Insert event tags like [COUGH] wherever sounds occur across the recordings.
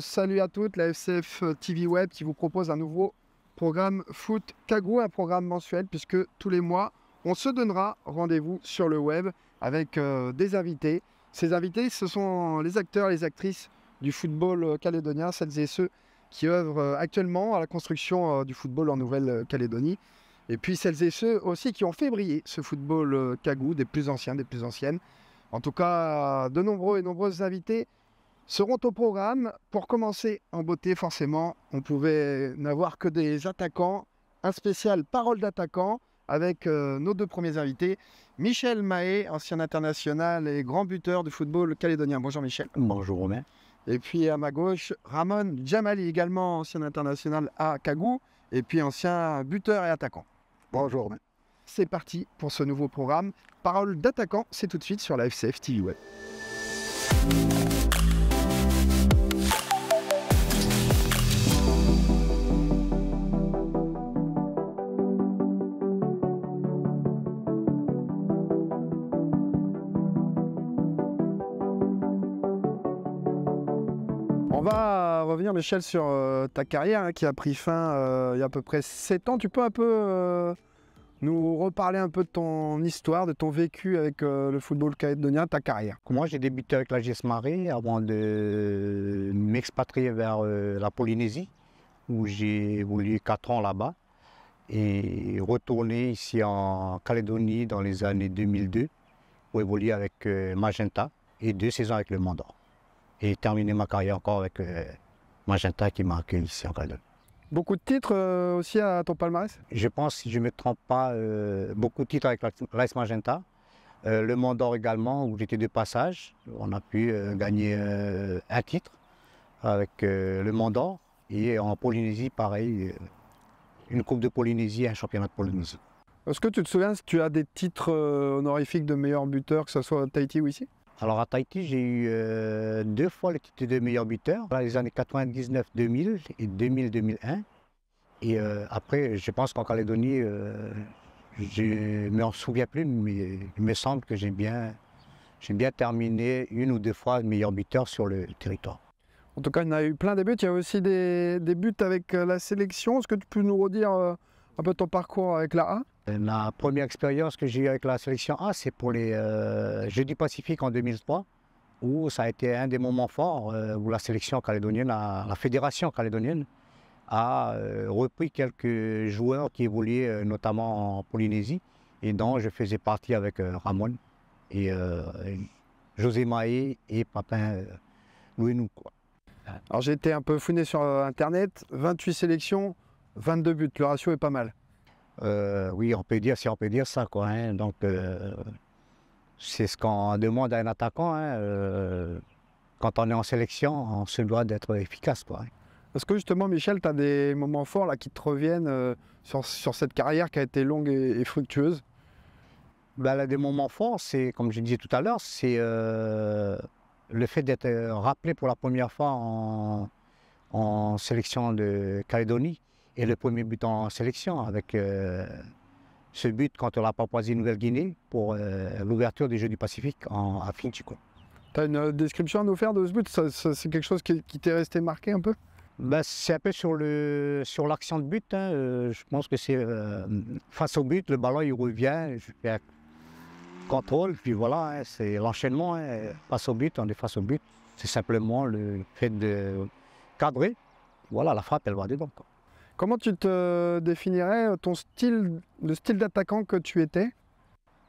salut à toutes, la FCF euh, TV Web qui vous propose un nouveau programme Foot Cagou, un programme mensuel, puisque tous les mois, on se donnera rendez-vous sur le web avec euh, des invités. Ces invités, ce sont les acteurs, les actrices du football euh, calédonien, celles et ceux qui œuvrent actuellement à la construction du football en Nouvelle-Calédonie. Et puis celles et ceux aussi qui ont fait briller ce football Cagou, des plus anciens, des plus anciennes. En tout cas, de nombreux et nombreuses invités seront au programme. Pour commencer en beauté, forcément, on pouvait n'avoir que des attaquants. Un spécial parole d'attaquant avec euh, nos deux premiers invités, Michel Mahé, ancien international et grand buteur du football calédonien. Bonjour Michel. Bonjour Romain. Et puis à ma gauche, Ramon Djamali, également ancien international à Cagou. et puis ancien buteur et attaquant. Bonjour Romain. C'est parti pour ce nouveau programme. Parole d'attaquant, c'est tout de suite sur la FCF TV Web. revenir, Michel, sur euh, ta carrière hein, qui a pris fin euh, il y a à peu près 7 ans. Tu peux un peu euh, nous reparler un peu de ton histoire, de ton vécu avec le football calédonien, ta carrière Moi, j'ai débuté avec la GS Marais avant de m'expatrier vers la Polynésie, où j'ai évolué 4 ans là-bas et retourné ici en Calédonie dans les années 2002 pour évoluer avec Magenta et deux saisons avec le Mandor et terminer ma carrière encore avec Magenta qui m'a accueilli ici en Beaucoup de titres euh, aussi à ton palmarès Je pense, si je ne me trompe pas, euh, beaucoup de titres avec l'Ice Magenta. Euh, le Mont également, où j'étais de passage. On a pu gagner un titre avec le Mont Et en Polynésie, pareil, une Coupe de Polynésie et un championnat de Polynésie. Est-ce que tu te souviens si tu as des titres honorifiques de meilleur buteur, que ce soit à Tahiti ou ici alors à Tahiti, j'ai eu euh, deux fois le titre de meilleur buteur, dans les années 99-2000 et 2000-2001. Et euh, après, je pense qu'en Calédonie, euh, je ne m'en souviens plus, mais il me semble que j'ai bien, bien terminé une ou deux fois le meilleur buteur sur le territoire. En tout cas, il y a eu plein de buts. Il y a aussi des, des buts avec la sélection. Est-ce que tu peux nous redire un peu ton parcours avec la A la première expérience que j'ai eue avec la sélection A, c'est pour les euh, Jeux du Pacifique en 2003, où ça a été un des moments forts euh, où la sélection calédonienne, la, fédération calédonienne, a euh, repris quelques joueurs qui évoluaient notamment en Polynésie, et dont je faisais partie avec Ramon et, José Maé et Papin Louenou. Alors j'ai été un peu fouiné sur Internet, 28 sélections, 22 buts, le ratio est pas mal. Euh, oui, on peut dire si on peut dire ça, quoi. Hein. Donc, euh, c'est ce qu'on demande à un attaquant. Hein, euh, quand on est en sélection, on se doit d'être efficace, quoi. Est-ce hein. que justement, Michel, tu as des moments forts là, qui te reviennent sur, cette carrière qui a été longue et, fructueuse bah, Des moments forts, c'est, comme je disais tout à l'heure, c'est le fait d'être rappelé pour la première fois en, en sélection de Calédonie et le premier but en sélection avec euh, ce but contre la Papouasie-Nouvelle-Guinée pour euh, l'ouverture des Jeux du Pacifique en, à du Tu as une euh, description à nous faire de ce but C'est quelque chose qui, t'est resté marqué un peu bah, C'est un peu sur le sur l'action de but. Hein. je pense que c'est face au but, le ballon il revient, je fais un contrôle, puis voilà, hein, c'est l'enchaînement. Hein. Face au but, on est face au but. C'est simplement le fait de cadrer. Voilà, la frappe, elle va dedans. Comment tu te définirais euh, ton style, le style d'attaquant que tu étais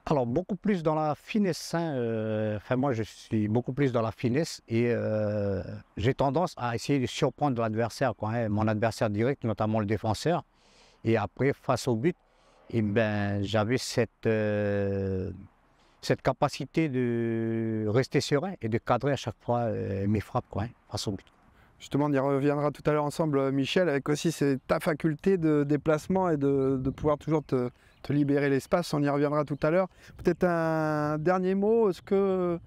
alors, beaucoup plus dans la finesse. Hein, euh, enfin, moi, je suis beaucoup plus dans la finesse et euh, j'ai tendance à essayer de surprendre l'adversaire, hein, mon adversaire direct, notamment le défenseur. Et après, face au but, eh ben, j'avais cette, cette capacité de rester serein et de cadrer à chaque fois mes frappes quoi, hein, face au but. Justement, on y reviendra tout à l'heure ensemble, euh, Michel, avec aussi ta faculté de déplacement et de, pouvoir toujours te, libérer l'espace. On y reviendra tout à l'heure. Peut-être un dernier mot. Est-ce que,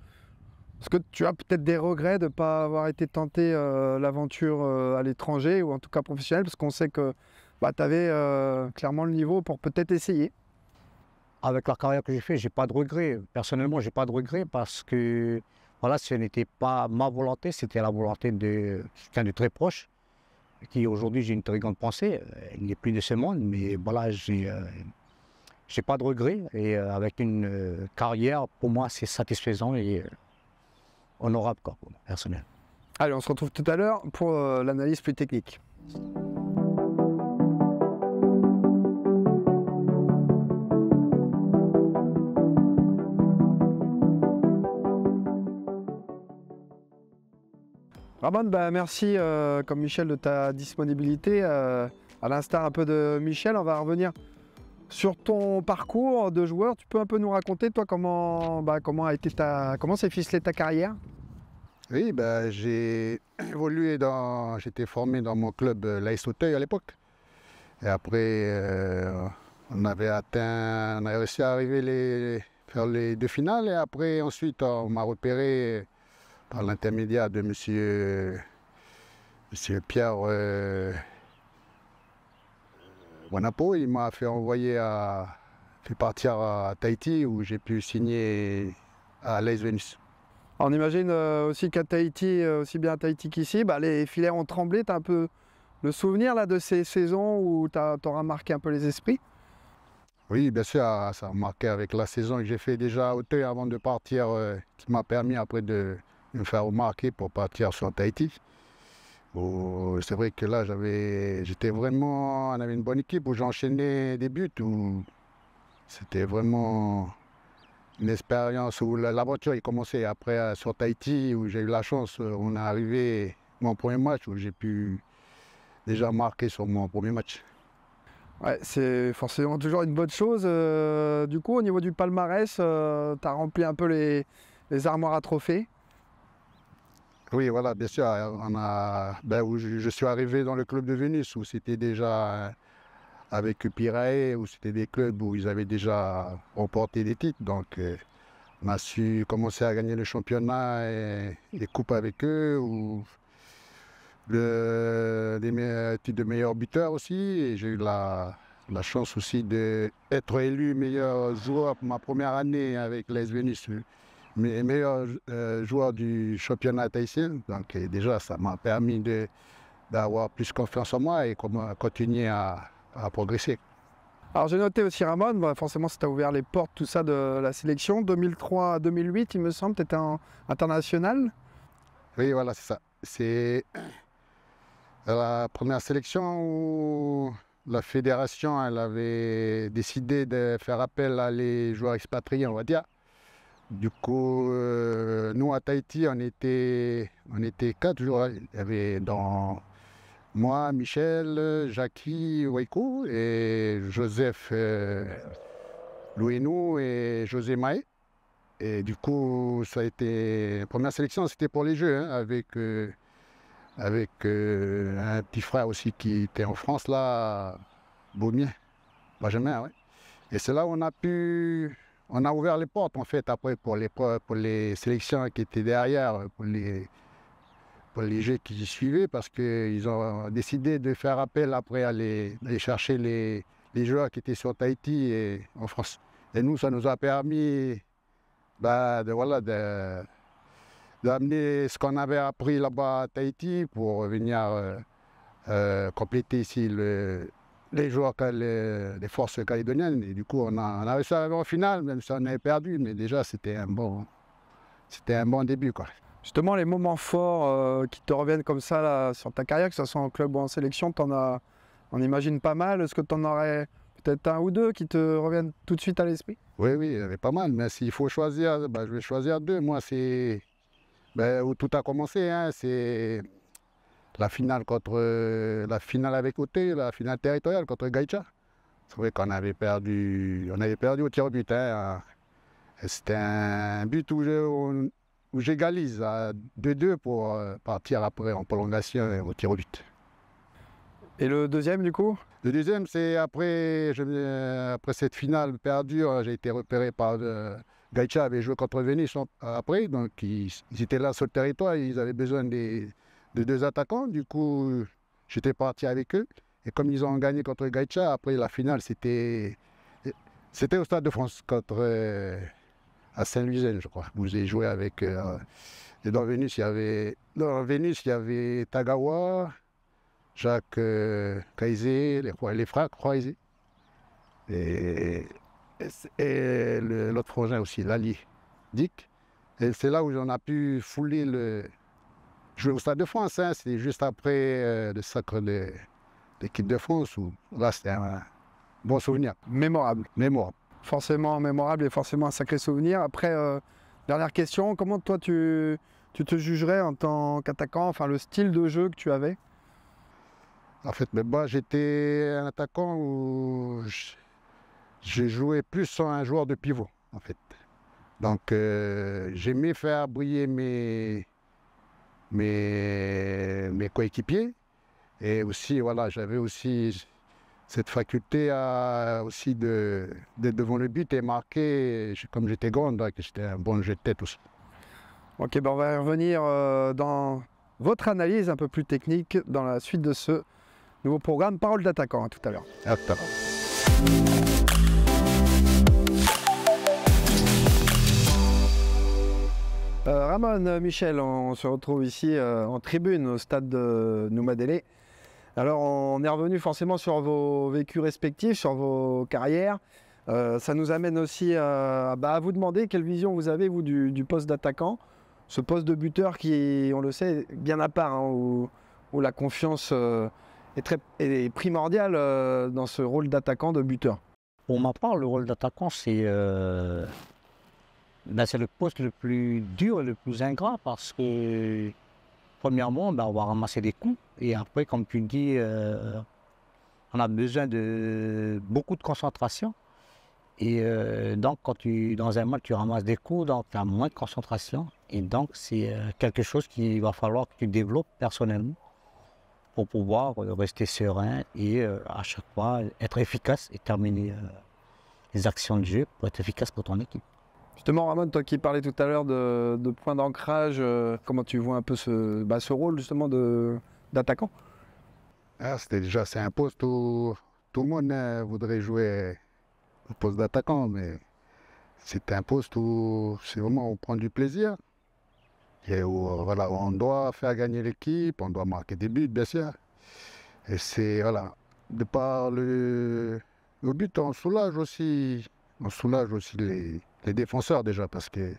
tu as peut-être des regrets de ne pas avoir été tenté euh, l'aventure euh, à l'étranger ou en tout cas professionnel, Parce qu'on sait que bah, tu avais clairement le niveau pour peut-être essayer. Avec la carrière que j'ai faite, j'ai pas de regrets. Personnellement, j'ai pas de regrets parce que voilà, ce n'était pas ma volonté, c'était la volonté de quelqu'un de très proche, qui aujourd'hui j'ai une très grande pensée. Il n'est plus de ce monde, mais voilà, j'ai n'ai euh, pas de regrets. Et euh, avec une euh, carrière, pour moi, c'est satisfaisant et honorable, quoi, personnel. Allez, on se retrouve tout à l'heure pour l'analyse plus technique. Ramon, bah, merci euh, comme Michel de ta disponibilité. Euh, à l'instar un peu de Michel, on va revenir sur ton parcours de joueur. Tu peux un peu nous raconter toi comment, bah, comment a été ta comment s'est ficelée ta carrière Oui, bah, j'ai [COUGHS] évolué dans j'étais formé dans mon club euh, l'AS Auteuil à l'époque. Et après euh, on avait atteint on réussi à arriver les faire les deux finales et après ensuite on m'a repéré par l'intermédiaire de monsieur, monsieur Pierre Wanapo, euh, il m'a fait envoyer à fait partir à Tahiti où j'ai pu signer à l'Aise Venus. On imagine euh, aussi qu'à Tahiti, euh, aussi bien à Tahiti qu'ici, bah, les filets ont tremblé. Tu as un peu le souvenir là, de ces saisons où tu auras marqué un peu les esprits Oui, bien sûr, ah, ça a marqué avec la saison que j'ai fait déjà à Hauteuil avant de partir, qui m'a permis après de, me faire remarquer pour partir sur Tahiti. c'est vrai que là, j'avais, j'étais vraiment, on avait une bonne équipe où j'enchaînais des buts, c'était vraiment une expérience où l'aventure est commencé Après, euh, sur Tahiti, où j'ai eu la chance, euh, on est arrivé mon premier match, où j'ai pu déjà marquer sur mon premier match. Ouais, c'est forcément toujours une bonne chose. Euh, du coup, au niveau du palmarès, tu as rempli un peu les armoires à trophées. Oui, voilà, bien sûr. Euh, on ben, je, suis arrivé dans le club de Vénus où c'était déjà euh, avec Pirae, où c'était des clubs où ils avaient déjà remporté des titres. Donc, euh, on a su commencer à gagner le championnat et les coupes avec eux, ou le, les titres de meilleur buteur aussi. Et j'ai eu la, chance aussi d'être élu meilleur joueur pour ma première année avec les Vénus mes meilleurs euh, joueurs du championnat haïtien. Donc déjà, ça m'a permis d'avoir plus confiance en moi et de continuer à, progresser. Alors j'ai noté aussi Ramon, bah, forcément ça t'a ouvert les portes, tout ça de la sélection. 2003 à 2008, il me semble, tu étais international. Oui, voilà, c'est ça. C'est la première sélection où la fédération elle avait décidé de faire appel à les joueurs expatriés, on va dire. Du coup, euh, nous à Tahiti, on était, on était quatre jours. Il y avait dans moi, Michel, Jackie Waiko et Joseph euh, et José Maé. Et du coup, ça a été. Première sélection, c'était pour les Jeux, hein, avec, euh, avec euh, un petit frère aussi qui était en France, là, Baumier, Benjamin, Et c'est là on a pu on a ouvert les portes en fait après pour les, pour les sélections qui étaient derrière, pour les, pour les jeux qui suivaient, parce qu'ils ont décidé de faire appel après à aller, chercher les, joueurs qui étaient sur Tahiti et en France. Et nous, ça nous a permis bah, de, voilà, de, d'amener ce qu'on avait appris là-bas à Tahiti pour venir euh, euh, compléter ici le, les joueurs des forces calédoniennes. Et du coup, on a, on réussi à arriver en finale, même si on avait perdu. Mais déjà, c'était un bon, c'était un bon début. Quoi. Justement, les moments forts euh, qui te reviennent comme ça sur ta carrière, que ce soit en club ou en sélection, en as, on imagine pas mal. Est-ce que tu en aurais peut-être un ou deux qui te reviennent tout de suite à l'esprit Oui, oui, il y en avait pas mal. Mais s'il faut choisir, bah, je vais choisir deux. Moi, c'est ben, où tout a commencé. Hein, c'est la finale contre euh, la finale avec côté la finale territoriale contre Gaïcha. C'est vrai qu'on avait perdu, on avait perdu au tir au but. Hein. C'était un but où, j'égalise à 2-2 pour euh, partir après en prolongation au tir au but. Et le deuxième du coup Le deuxième, c'est après, je, après cette finale perdue, hein, j'ai été repéré par euh, Gaïcha avait joué contre Venise hein, après, donc ils, ils étaient là sur le territoire, ils avaient besoin des, de deux attaquants. Du coup, j'étais parti avec eux. Et comme ils ont gagné contre Gaïcha, après la finale, c'était c'était au Stade de France contre euh, à Saint-Luzel, je crois. Vous avez joué avec. Euh, et dans Vénus, il y avait dans il y avait Tagawa, Jacques euh, les, les frères crois Et, et, l'autre frangin aussi, Lali Dick. Et c'est là où j'en a pu fouler le, jouer au Stade de France. Hein. c'est c'était juste après euh, le sacre de l'équipe de France. là, c'était un bon souvenir. Mémorable. Forcément mémorable et forcément un sacré souvenir. Après, euh, dernière question, comment toi tu, tu te jugerais en tant qu'attaquant, enfin le style de jeu que tu avais En fait, ben, moi j'étais un attaquant où j'ai joué plus un joueur de pivot, en fait. Donc euh, j'aimais faire briller mes, mes, mes coéquipiers. Et aussi, voilà, j'avais aussi cette faculté à, aussi d'être devant le but et marquer, comme j'étais grand, hein, j'étais un bon jet de tête aussi. Ok, ben, on va revenir euh, dans votre analyse un peu plus technique dans la suite de ce nouveau programme Parole d'attaquant, tout à l'heure. À tout à l'heure. Euh, Ramon, euh, Michel, on, se retrouve ici euh, en tribune au stade de Noumadélé. Alors on est revenu forcément sur vos vécus respectifs, sur vos carrières. ça nous amène aussi bah, à vous demander quelle vision vous avez vous du, poste d'attaquant, ce poste de buteur qui, on le sait, bien à part, hein, où, la confiance est, est primordiale dans ce rôle d'attaquant, de buteur. Pour ma part, le rôle d'attaquant, c'est ben, c'est le poste le plus dur et le plus ingrat parce que, premièrement, ben, on va ramasser des coups. Et après, comme tu dis, euh, on a besoin de beaucoup de concentration. Et euh, donc, quand tu, dans un match, tu ramasses des coups, donc tu as moins de concentration. Et donc, c'est euh, quelque chose qu'il va falloir que tu développes personnellement pour pouvoir rester serein et à chaque fois être efficace et terminer les actions de jeu pour être efficace pour ton équipe. Justement, Ramon, toi qui parlais tout à l'heure de, de points d'ancrage, euh, comment tu vois un peu ce, bah, ce rôle justement d'attaquant ah, C'était déjà, c'est un poste où tout le monde hein, voudrait jouer au poste d'attaquant, mais c'est un poste où c'est vraiment on prend du plaisir et où, voilà, on doit faire gagner l'équipe, on doit marquer des buts, bien sûr. Et c'est, voilà, de par le, but, on soulage aussi, on soulage aussi les les défenseurs déjà, parce que le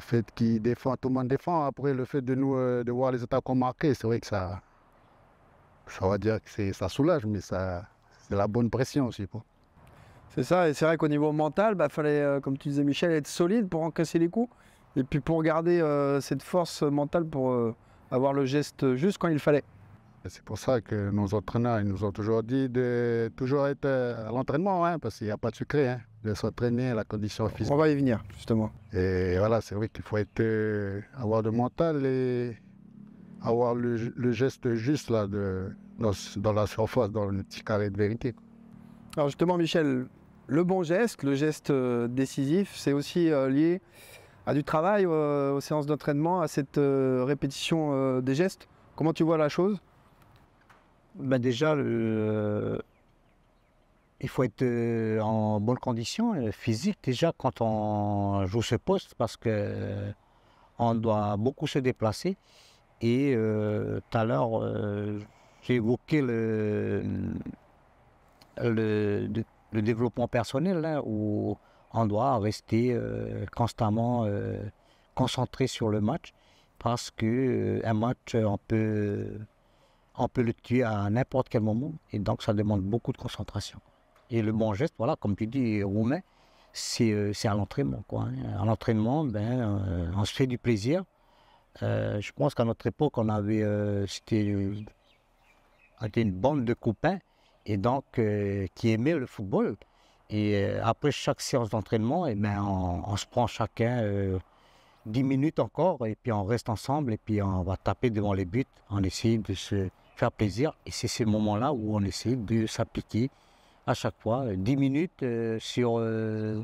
fait qu'ils défendent, tout le monde défend. Après, le fait de nous euh, de voir les attaquants marqués, c'est vrai que ça, ça va dire que ça soulage, mais ça, c'est la bonne pression aussi. Quoi. C'est ça, et c'est vrai qu'au niveau mental, il bah, fallait, euh, comme tu disais Michel, être solide pour encaisser les coups, et puis pour garder euh, cette force mentale pour avoir le geste juste quand il fallait. C'est pour ça que nos entraîneurs nous ont toujours dit de toujours être à l'entraînement, hein, parce qu'il n'y a pas de secret, hein, de s'entraîner à la condition physique. On va y venir, justement. Et voilà, c'est vrai qu'il faut être, euh, avoir le mental et avoir le, geste juste là, de, dans, la surface, dans le petit carré de vérité. Alors justement, Michel, le bon geste, le geste euh, décisif, c'est aussi euh, lié à du travail, aux séances d'entraînement, à cette répétition des gestes. Comment tu vois la chose bah, déjà, euh, il faut être euh, en bonne condition euh, physique déjà quand on joue ce poste parce qu'on doit beaucoup se déplacer. Et tout à l'heure, j'ai évoqué le, le, développement personnel hein, où on doit rester constamment concentré sur le match parce qu'un match, on peut on peut le tuer à n'importe quel moment. Et donc, ça demande beaucoup de concentration. Et le bon geste, voilà, comme tu dis, roumain, c'est euh, à l'entraînement. Hein. À l'entraînement, ben, euh, on se fait du plaisir. Euh, je pense qu'à notre époque, on avait, c'était une bande de copains et donc qui aimait le football. Et après chaque séance d'entraînement, eh ben, on, se prend chacun 10 minutes encore et puis on reste ensemble et puis on va taper devant les buts. On essaye de se, faire plaisir. Et c'est ces moment là où on essaie de s'appliquer à chaque fois. 10 minutes euh, sur euh,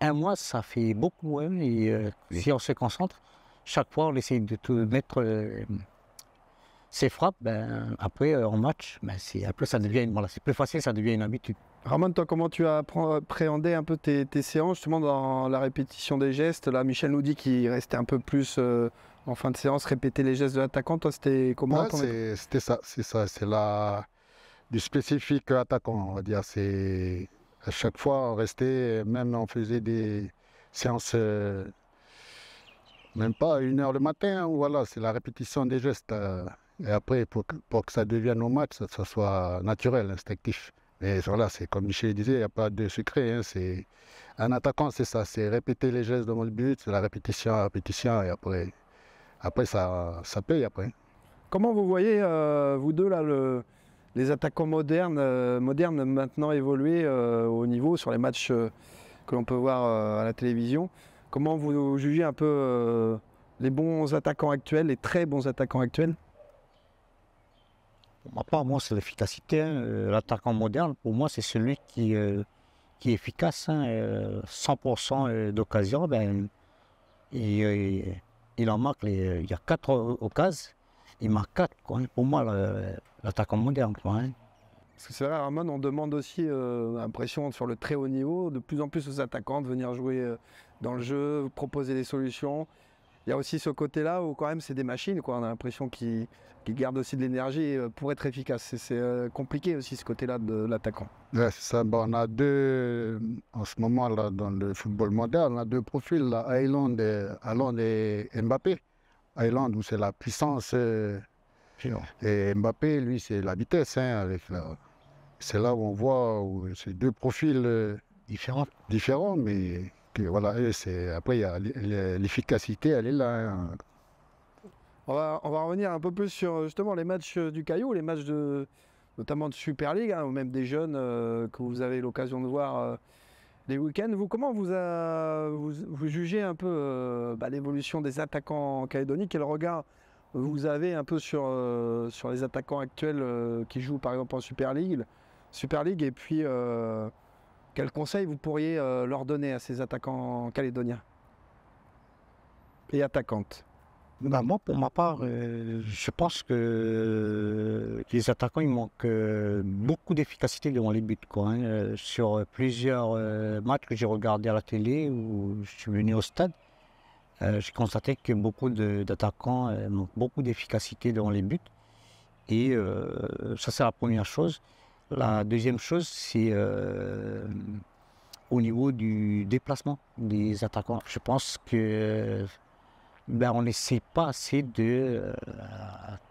un mois, ça fait beaucoup. Hein, et euh, si on se concentre, chaque fois, on essaie de tout mettre ses frappes. Ben, après, en match, ben, ça devient, c'est plus facile, ça devient une habitude. Ramon, toi, comment tu as appréhendé un peu tes, tes séances, justement dans la répétition des gestes Là, Michel nous dit qu'il restait un peu plus en fin de séance, répéter les gestes de l'attaquant. Toi, c'était comment C'était ça, c'est ça. C'est la... du spécifique attaquant, on va dire. C'est à chaque fois, on restait, même on faisait des séances, euh, même pas une heure le matin. Hein, voilà, c'est la répétition des gestes. Euh, et après, pour que, ça devienne au match, ça, ça soit naturel, instinctif. Mais voilà, c'est comme Michel disait, il n'y a pas de secret. Hein, c'est un attaquant, c'est ça, c'est répéter les gestes de mon but, c'est la répétition, répétition, et après après, ça, ça paye après. Comment vous voyez, euh, vous deux, là, les attaquants modernes, euh, maintenant évoluer euh, au niveau sur les matchs que l'on peut voir à la télévision Comment vous jugez un peu les bons attaquants actuels, les très bons attaquants actuels Pour ma part, moi, c'est l'efficacité. Hein. L'attaquant moderne, pour moi, c'est celui qui, est efficace. 100% hein. d'occasion, ben, il en marque, les, euh, il y a quatre euh, occasions, il marque quatre. Hein. Pour moi, l'attaquant moderne. Hein. Parce c'est vrai, Ramon, on demande aussi, euh, sur le très haut niveau, de plus en plus aux attaquants de venir jouer dans le jeu, proposer des solutions il y a aussi ce côté-là où quand même c'est des machines, quoi. On a l'impression qu'ils gardent aussi de l'énergie euh, pour être efficaces. C'est euh, compliqué aussi ce côté-là de l'attaquant. ça. on a deux, euh, en ce moment là, dans le football moderne, on a deux profils, là, Island et, et Mbappé. Island où c'est la puissance et Mbappé, lui, c'est la vitesse. Hein, c'est là où on voit où ces deux profils différents. différents, mais voilà, c'est, après, l'efficacité, elle est là. Hein. On, va, revenir un peu plus sur justement les matchs euh, du Caillou, les matchs de, notamment de Super League, hein, ou même des jeunes euh, que vous avez l'occasion de voir euh, les week-ends. Vous, comment vous, vous, jugez un peu bah, l'évolution des attaquants en et Quel regard vous avez un peu sur, sur les attaquants actuels qui jouent par exemple en Super League, Super League et puis quel conseil vous pourriez euh, leur donner à ces attaquants calédoniens et attaquantes bah, Moi, pour ma part, euh, je pense que euh, les attaquants, ils manquent beaucoup d'efficacité devant les buts. Hein. Sur plusieurs matchs que j'ai regardés à la télé où je suis venu au stade, j'ai constaté que beaucoup d'attaquants manquent beaucoup d'efficacité devant les buts. Et ça, c'est la première chose. La deuxième chose, c'est euh, au niveau du déplacement des attaquants. Je pense que ben, n'essaie pas assez de euh,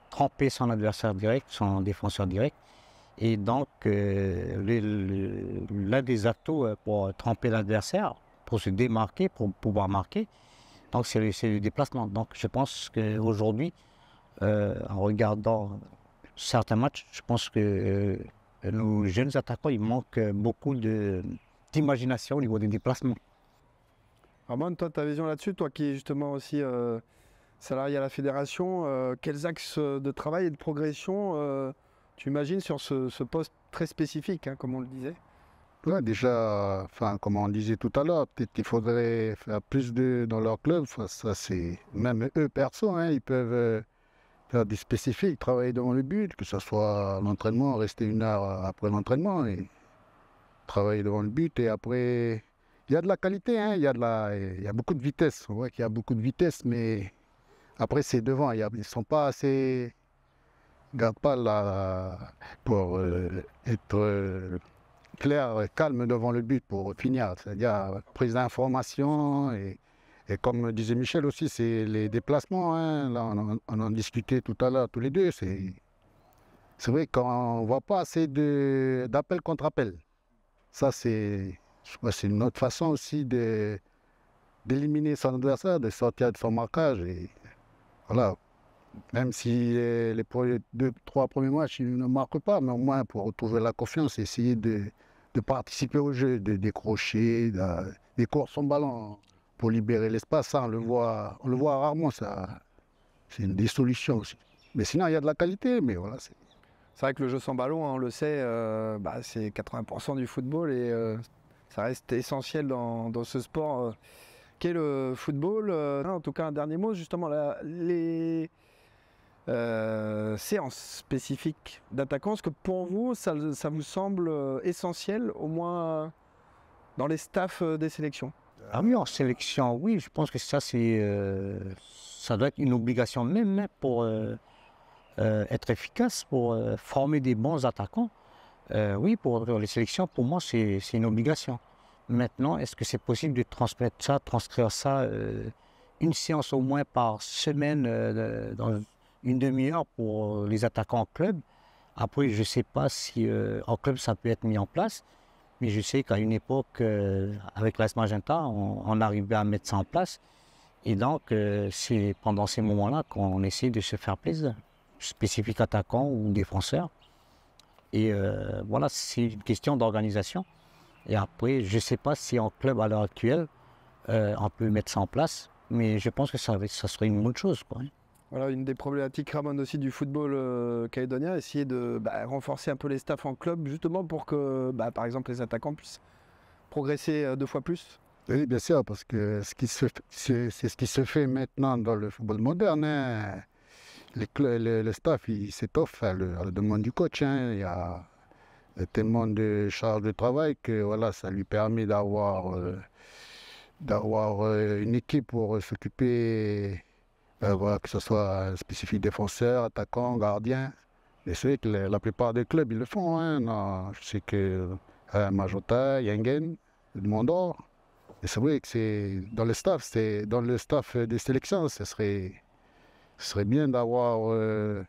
tremper son adversaire direct, son défenseur direct. Et donc, euh, l'un des atouts pour tremper l'adversaire, pour se démarquer, pour pouvoir marquer, c'est le, déplacement. Donc, je pense qu'aujourd'hui, en regardant certains matchs, je pense que nos jeunes attaquants, ils manquent euh, beaucoup d'imagination au niveau des déplacements. Armand, toi, ta vision là-dessus, toi qui es justement aussi euh, salarié à la fédération, euh, quels axes de travail et de progression euh, tu imagines sur ce, poste très spécifique, hein, comme on le disait ouais, Déjà, enfin, comme on disait tout à l'heure, peut-être qu'il faudrait faire plus de, dans leur club. Ça, c'est même eux perso, hein, ils peuvent des spécifiques travailler devant le but, que ce soit l'entraînement, rester une heure après l'entraînement et travailler devant le but. Et après, il y a de la qualité, hein, il, y a il y beaucoup de vitesse. On voit qu'il y a beaucoup de vitesse, mais après, c'est devant. Ils ne sont pas assez. Ils pas la pour euh, être euh, clair, calme devant le but pour finir. C'est-à-dire prise d'information et et comme disait Michel aussi, c'est les déplacements. Hein. on, en discutait tout à l'heure tous les deux. C'est vrai qu'on ne voit pas assez d'appels contre appels. Ça, c'est une autre façon aussi d'éliminer son adversaire, de sortir de son marquage. voilà. Même si les, deux, trois premiers matchs, il ne marque pas, mais au moins pour retrouver la confiance, essayer de, participer au jeu, de décrocher, de, de courir son ballon pour libérer l'espace. Ça, on le mm. voit, on le voit rarement. Ça, c'est une dissolution aussi. Mais sinon, il y a de la qualité, mais voilà. C'est, vrai que le jeu sans ballon, hein, on le sait, euh, bah, c'est 80% du football et euh, ça reste essentiel dans, ce sport euh, qu'est le football. Ah, en tout cas, un dernier mot, justement, les séances spécifiques d'attaquants, est-ce que pour vous, ça, ça vous semble essentiel, au moins dans les staffs des sélections ah en sélection, oui, je pense que ça, c'est, euh, ça doit être une obligation même hein, pour euh, euh, être efficace, pour former des bons attaquants. oui, pour les sélections, pour moi, c'est, une obligation. Maintenant, est-ce que c'est possible de transmettre ça, transcrire ça une séance au moins par semaine, dans une demi-heure pour les attaquants en club Après, je ne sais pas si en club ça peut être mis en place. Mais je sais qu'à une époque, euh, avec l'AS Magenta, on, arrivait à mettre ça en place. Et donc, euh, c'est pendant ces moments-là qu'on essaie de se faire plaisir, spécifique attaquant ou défenseur. Et euh, voilà, c'est une question d'organisation. Et après, je ne sais pas si en club à l'heure actuelle, on peut mettre ça en place, mais je pense que ça, serait une bonne chose. Voilà, une des problématiques, Ramon, aussi du football euh, calédonien, essayer de bah, renforcer un peu les staffs en club, justement pour que, bah, par exemple, les attaquants puissent progresser euh, deux fois plus Oui, bien sûr, parce que c'est, ce qui se fait maintenant dans le football moderne. Hein. Les staffs le, staff, s'étoffe à, la demande du coach. Hein. Il y a tellement de charges de travail que voilà, ça lui permet d'avoir, euh, d'avoir une équipe pour s'occuper euh, que ce soit spécifique défenseur, attaquant, gardien. Et c'est que la plupart des clubs, ils le font. Hein. je sais que euh, Majota, Yengen, Mondor. Et c'est vrai que c'est dans le staff, c'est dans le staff des sélections, ce serait, serait bien d'avoir euh,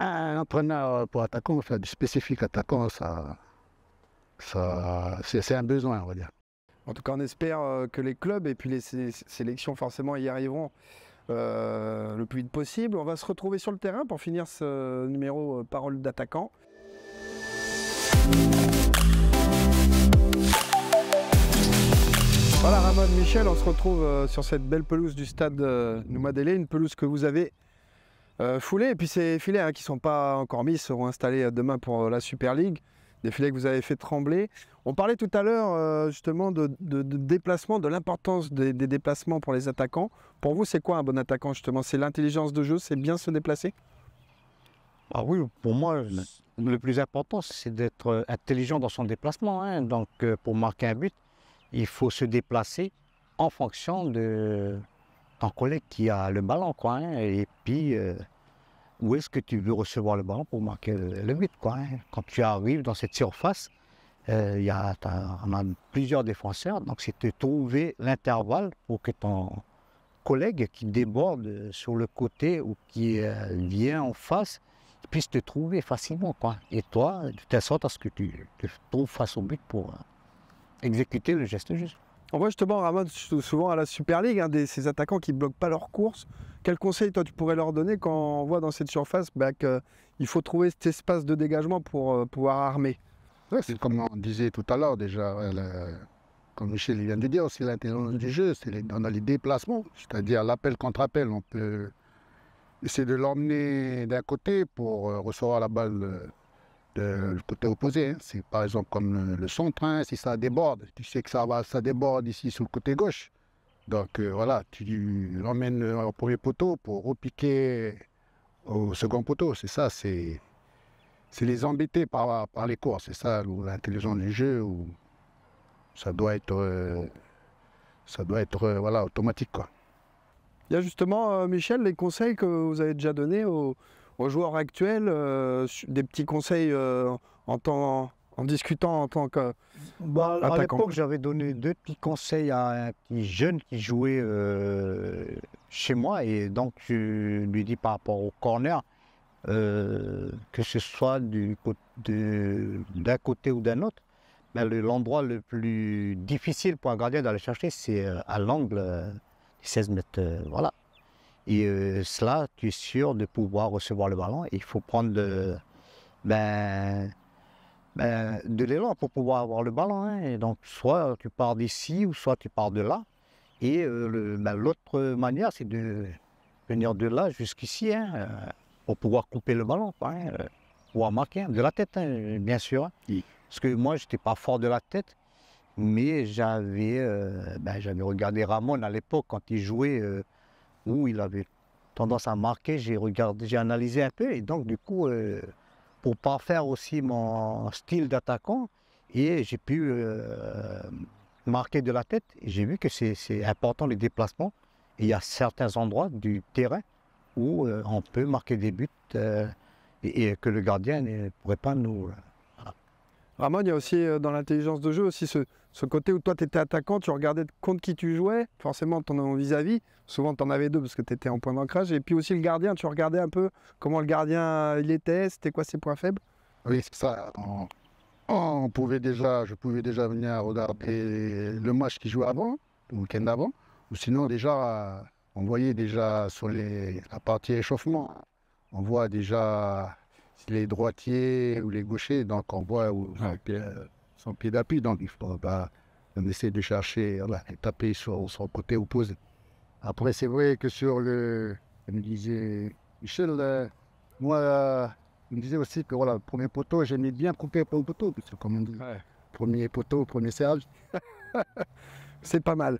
un entraîneur pour attaquant, faire du spécifique attaquant, ça, ça, c'est un besoin, on va dire. En tout cas, on espère euh, que les clubs et puis les sélections forcément y arriveront euh, le plus vite possible. On va se retrouver sur le terrain pour finir ce numéro euh, Parole d'attaquant. Voilà Ramon Michel, on se retrouve sur cette belle pelouse du stade Noumadélé, une pelouse que vous avez foulée. Et puis ces filets hein, qui ne sont pas encore mis seront installés demain pour la Super League. Des filets que vous avez fait trembler. On parlait tout à l'heure euh, justement de, déplacement, de l'importance des, déplacements pour les attaquants. Pour vous, c'est quoi un bon attaquant justement C'est l'intelligence de jeu, c'est bien se déplacer ah Oui, pour moi, le plus important, c'est d'être intelligent dans son déplacement. Hein. Donc, euh, pour marquer un but, il faut se déplacer en fonction de ton collègue qui a le ballon. Quoi, hein. Et puis. Euh, où est-ce que tu veux recevoir le ballon pour marquer le but. Quoi, hein? Quand tu arrives dans cette surface, euh, il y a, on a plusieurs défenseurs, donc c'est de trouver l'intervalle pour que ton collègue qui déborde sur le côté ou qui euh, vient en face puisse te trouver facilement. Quoi. Et toi, de telle sorte à ce que tu te trouves face au but pour euh, exécuter le geste juste. On voit justement, Ramon, souvent à la Super League, hein, ces attaquants qui ne bloquent pas leur course. Quel conseil, toi, tu pourrais leur donner quand on voit dans cette surface bah, qu'il faut trouver cet espace de dégagement pour euh, pouvoir armer C'est comme on disait tout à l'heure déjà, euh, comme Michel vient de dire, c'est l'intelligence mm-hmm. du jeu, c'est dans les déplacements, c'est-à-dire l'appel contre appel. On peut essayer de l'emmener d'un côté pour euh, recevoir la balle le côté opposé. C'est par exemple comme le centre, hein, si ça déborde, tu sais que ça va, ça déborde ici sur le côté gauche. Donc euh, voilà, tu l'emmènes au premier poteau pour repiquer au second poteau. C'est ça, c'est les embêter par, par les courses. C'est ça l'intelligence du jeu ça doit être, euh, ça doit être euh, voilà, automatique. Quoi. Il y a justement, Michel, les conseils que vous avez déjà donnés aux, aux joueurs actuels, euh, des petits conseils euh, en discutant en tant que bah, À l'époque, j'avais donné deux petits conseils à un petit jeune qui jouait euh, chez moi. Et donc, je lui dis par rapport au corner, que ce soit d'un côté ou d'un autre, ben, l'endroit le plus difficile pour un gardien d'aller chercher, c'est à l'angle 16 mètres. voilà. Et euh, cela, tu es sûr de pouvoir recevoir le ballon. Il faut prendre ben, ben, de l'élan pour pouvoir avoir le ballon. Hein. donc, soit tu pars d'ici ou soit tu pars de là. Et euh, ben, l'autre manière, c'est de venir de là jusqu'ici hein, euh, pour pouvoir couper le ballon, hein, ou hein, pouvoir marquer de la tête, hein, bien sûr. Parce que moi, je n'étais pas fort de la tête, mais ben, j'avais regardé Ramon à l'époque quand il jouait où il avait tendance à marquer, j'ai regardé, j'ai analysé un peu. Et donc, du coup, euh, pour pas faire aussi mon style d'attaquant, et j'ai pu euh, marquer de la tête. J'ai vu que c'est important les déplacements. Et il y a certains endroits du terrain où euh, on peut marquer des buts et, que le gardien ne pourrait pas nous. Ramon, il y a aussi dans l'intelligence de jeu aussi ce, ce côté où toi, tu étais attaquant, tu regardais contre qui tu jouais, forcément, ton vis-à-vis. Souvent, tu en avais deux parce que tu étais en point d'ancrage. Et puis aussi le gardien, tu regardais un peu comment le gardien il était, c'était quoi ses points faibles Oui, c'est ça. On, pouvait déjà, je pouvais déjà venir regarder le match qui jouait avant, le week-end avant. Ou sinon, déjà, on voyait déjà sur la partie échauffement, on voit déjà les droitiers ou les gauchers, donc on voit euh, son pied d'appui. Donc, il faut pas bah, essayer de chercher, voilà, et taper sur son côté opposé. Après, c'est vrai que sur le. me disait Michel, euh, moi, me disait aussi que voilà, premier poteau, j'aimais bien couper le poteau, comme on dit, premier poteau, premier serge. [LAUGHS] c'est pas mal.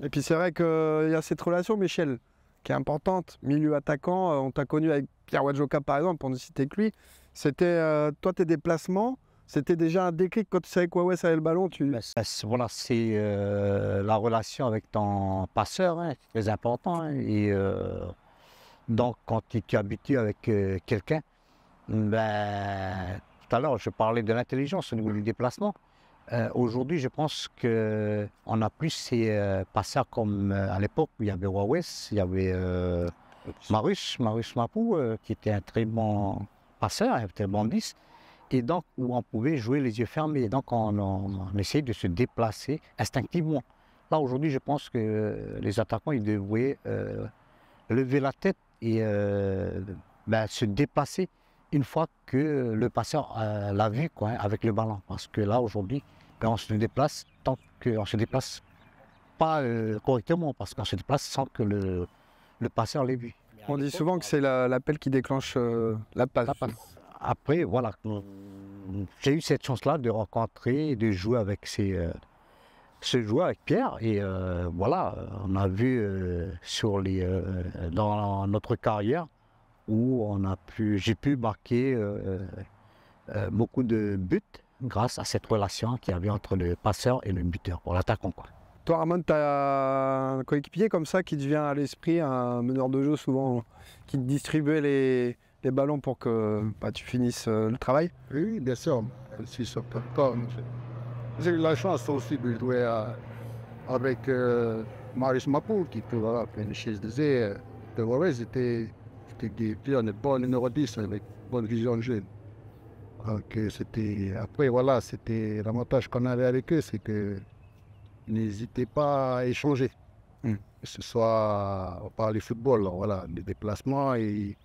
Et puis c'est vrai qu'il y a cette relation, Michel, qui est importante. Milieu attaquant, euh, on t'a connu avec Pierre Wadjoka par exemple, pour ne citer que lui. C'était euh, toi tes déplacements c'était déjà un déclic quand tu savais que ouais, avait le ballon. Tu... Bah, voilà, c'est euh, la relation avec ton passeur, hein, c'est très important. Hein, et euh, donc, quand tu es habitué avec euh, quelqu'un, ben, tout à l'heure, je parlais de l'intelligence au niveau du déplacement. Aujourd'hui, je pense qu'on a plus ces passeurs comme à l'époque où il y avait Huawei, il y avait Marus, Marus Mapou, qui était un très bon passeur, un très bon disque et donc où on pouvait jouer les yeux fermés. donc on, on, de se déplacer instinctivement. Là aujourd'hui, je pense que euh, les attaquants ils devaient euh, lever la tête et euh, ben, se déplacer une fois que le passeur l'avait l'a vu quoi, avec le ballon. Parce que là aujourd'hui, quand ben, on se déplace tant qu'on se déplace pas correctement, parce qu'on se déplace sans que le, passeur l'ait vu. On dit souvent que c'est l'appel qui déclenche la La passe après, voilà, mm, j'ai eu cette chance-là de rencontrer et de jouer avec ces, euh, ce joueur, avec Pierre. Et euh, voilà, on a vu euh, sur les, dans notre carrière où on pu, j'ai pu marquer beaucoup de buts grâce à cette relation qu'il y avait entre le passeur et le buteur, pour l'attaquant. Toi, Ramon, tu as un coéquipier comme ça qui te vient à l'esprit, un meneur de jeu souvent, qui te distribuait les les ballons pour que bah, tu finisses euh, le travail Oui, bien sûr. Si ça pas. J'ai eu la chance aussi de jouer avec Maris euh, Marius qui peut voilà, chez disait, euh, de Warez était, des une bonne numéro 10 avec bonne vision de jeu. c'était, après, voilà, c'était l'avantage qu'on avait avec eux, c'est que n'hésitez pas à échanger. Hmm. Que ce soit, par le football, voilà, des déplacements et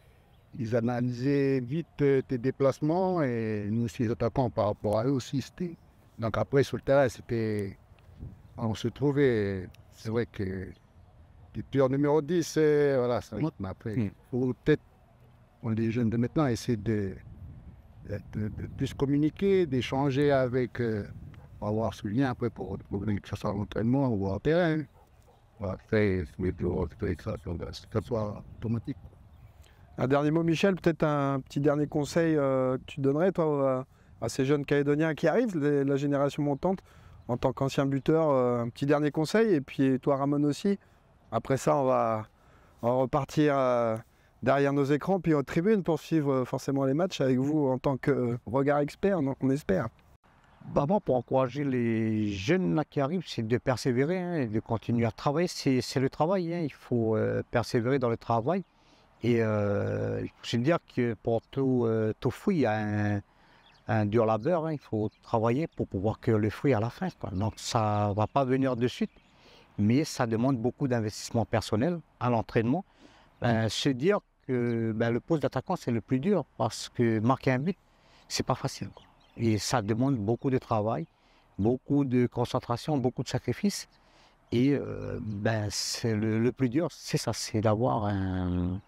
ils analysaient vite tes déplacements et nous, aussi les attaquants par rapport à eux aussi, c'était. Donc après, sur le terrain, c'était. On se trouvait. C'est vrai que. es en numéro 10, voilà, ça monte, mais après, peut-être. On les jeunes de maintenant essayer de, de, communiquer, d'échanger avec. pour avoir ce lien après pour, pour que ce soit en entraînement ou en terrain. Voilà, c'est. Que Ça soit automatique. Un dernier mot, Michel, peut-être un petit dernier conseil euh, que tu donnerais, toi, à, ces jeunes Calédoniens qui arrivent, la génération montante, en tant qu'ancien buteur, euh, un petit dernier conseil, et puis toi, Ramon aussi. Après ça, on va, repartir euh, derrière nos écrans, puis aux tribunes pour suivre forcément les matchs avec vous en tant que regard expert, donc on espère. Bah bon, pour encourager les jeunes là qui arrivent, c'est de persévérer, hein, et de continuer à travailler. C'est le travail, hein. il faut persévérer dans le travail et euh, je veux dire que pour tout, euh, tout fruit, il y a un, dur labeur. Hein. Il faut travailler pour pouvoir que le fruit à la fin. Donc ça ne va pas venir de suite, mais ça demande beaucoup d'investissement personnel à l'entraînement. Ben, mmh. se dire que ben, le poste d'attaquant, c'est le plus dur parce que marquer un but, c'est pas facile. Et ça demande beaucoup de travail, beaucoup de concentration, beaucoup de sacrifices. Et euh, ben, c'est le plus dur, c'est ça, c'est d'avoir un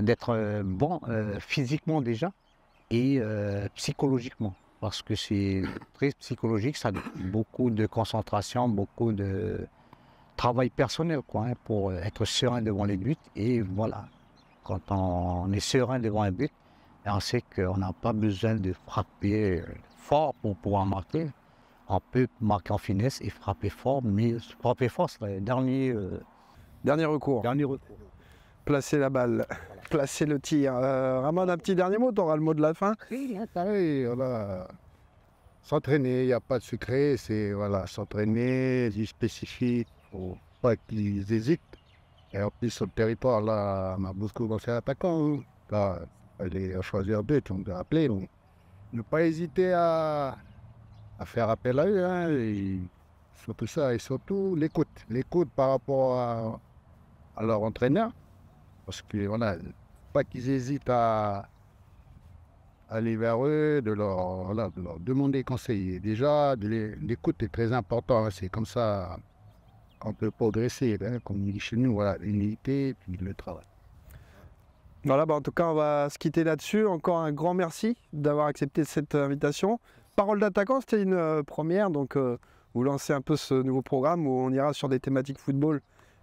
d'être euh, bon euh, physiquement déjà et euh, psychologiquement. Parce que c'est très psychologique, ça beaucoup de concentration, beaucoup de travail personnel quoi, hein, pour être serein devant les buts. Et voilà, quand on est serein devant un but, on sait qu'on n'a pas besoin de frapper fort pour pouvoir marquer. On peut marquer en finesse et frapper fort, mais frapper fort, c'est le dernier, Dernier recours. Placer la balle, placer le tir. Euh, Ramon, un petit dernier mot, tu auras le mot de la fin Oui, voilà. S'entraîner, il n'y a pas de secret, c'est voilà, s'entraîner, du spécifique, pas qu'ils hésitent. Et en plus, sur le territoire, là, on a beaucoup à attaquant. Hein. Là, a choisi un but, on appelé. ne pas hésiter à, faire appel à eux. Hein, surtout ça, et surtout l'écoute. L'écoute par rapport à leur entraîneur. Parce que voilà, pas qu'ils hésitent à aller vers eux, de leur, leur demander conseil. déjà, l'écoute est très importante. Hein, c'est comme ça qu'on peut progresser, hein, comme on dit chez nous, voilà, l'unité puis le travail. Voilà, bah, en tout cas, on va se quitter là-dessus. Encore un grand merci d'avoir accepté cette invitation. Parole d'attaquant, c'était une euh, première, donc euh, vous lancez un peu ce nouveau programme où on ira sur des thématiques football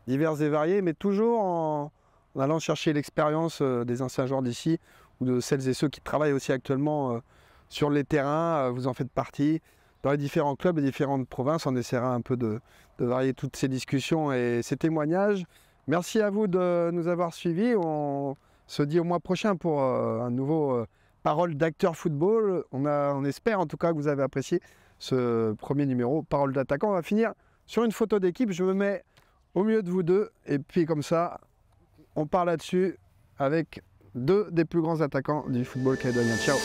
diverses et variées, mais toujours en, en allant chercher l'expérience euh, des anciens joueurs d'ici ou de celles et ceux qui travaillent aussi actuellement euh, sur les terrains, euh, vous en faites partie. Dans les différents clubs et différentes provinces, on essaiera un peu de, varier toutes ces discussions et ces témoignages. Merci à vous de nous avoir suivis. On se dit au mois prochain pour un nouveau Parole d'acteur football. On, on espère en tout cas que vous avez apprécié ce premier numéro Parole d'attaquant. On va finir sur une photo d'équipe. Je me mets au milieu de vous deux et puis comme ça, on part là-dessus avec deux des plus grands attaquants du football calédonien. Ciao